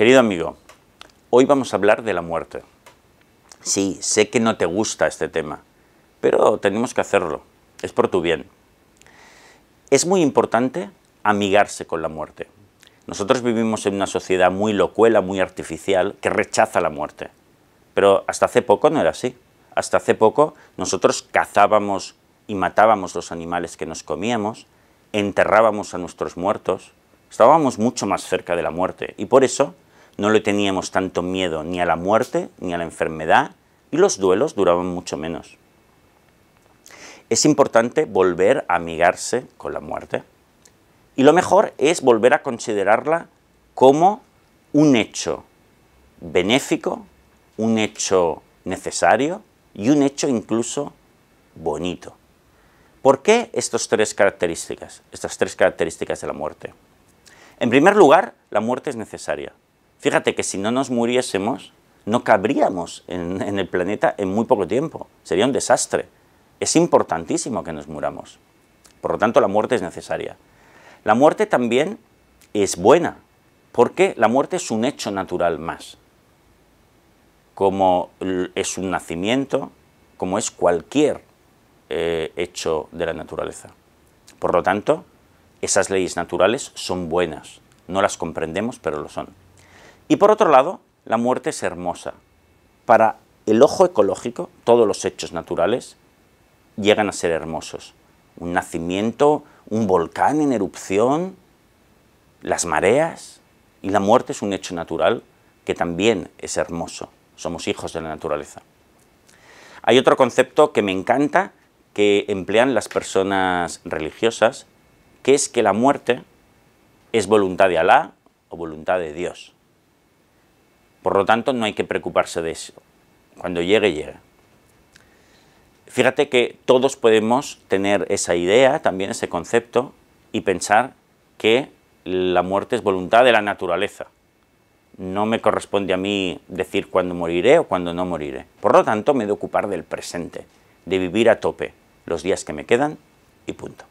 Querido amigo, hoy vamos a hablar de la muerte. Sí, sé que no te gusta este tema, pero tenemos que hacerlo. Es por tu bien. Es muy importante amigarse con la muerte. Nosotros vivimos en una sociedad muy locuela, muy artificial, que rechaza la muerte. Pero hasta hace poco no era así. Hasta hace poco nosotros cazábamos y matábamos los animales que nos comíamos, enterrábamos a nuestros muertos, estábamos mucho más cerca de la muerte y por eso no le teníamos tanto miedo ni a la muerte ni a la enfermedad y los duelos duraban mucho menos. Es importante volver a amigarse con la muerte y lo mejor es volver a considerarla como un hecho benéfico, un hecho necesario y un hecho incluso bonito. ¿Por qué estas tres características, estas tres características de la muerte? En primer lugar, la muerte es necesaria. Fíjate que si no nos muriésemos, no cabríamos en, el planeta en muy poco tiempo. Sería un desastre. Es importantísimo que nos muramos. Por lo tanto, la muerte es necesaria. La muerte también es buena, porque la muerte es un hecho natural más. Como es un nacimiento, como es cualquier eh, hecho de la naturaleza. Por lo tanto, esas leyes naturales son buenas. No las comprendemos, pero lo son. Y por otro lado, la muerte es hermosa. Para el ojo ecológico, todos los hechos naturales llegan a ser hermosos. Un nacimiento, un volcán en erupción, las mareas, y la muerte es un hecho natural que también es hermoso. Somos hijos de la naturaleza. Hay otro concepto que me encanta que emplean las personas religiosas, que es que la muerte es voluntad de Alá o voluntad de Dios. Por lo tanto, no hay que preocuparse de eso. Cuando llegue, llega. Fíjate que todos podemos tener esa idea, también ese concepto, y pensar que la muerte es voluntad de la naturaleza. No me corresponde a mí decir cuándo moriré o cuándo no moriré. Por lo tanto, me he de ocupar del presente, de vivir a tope los días que me quedan y punto.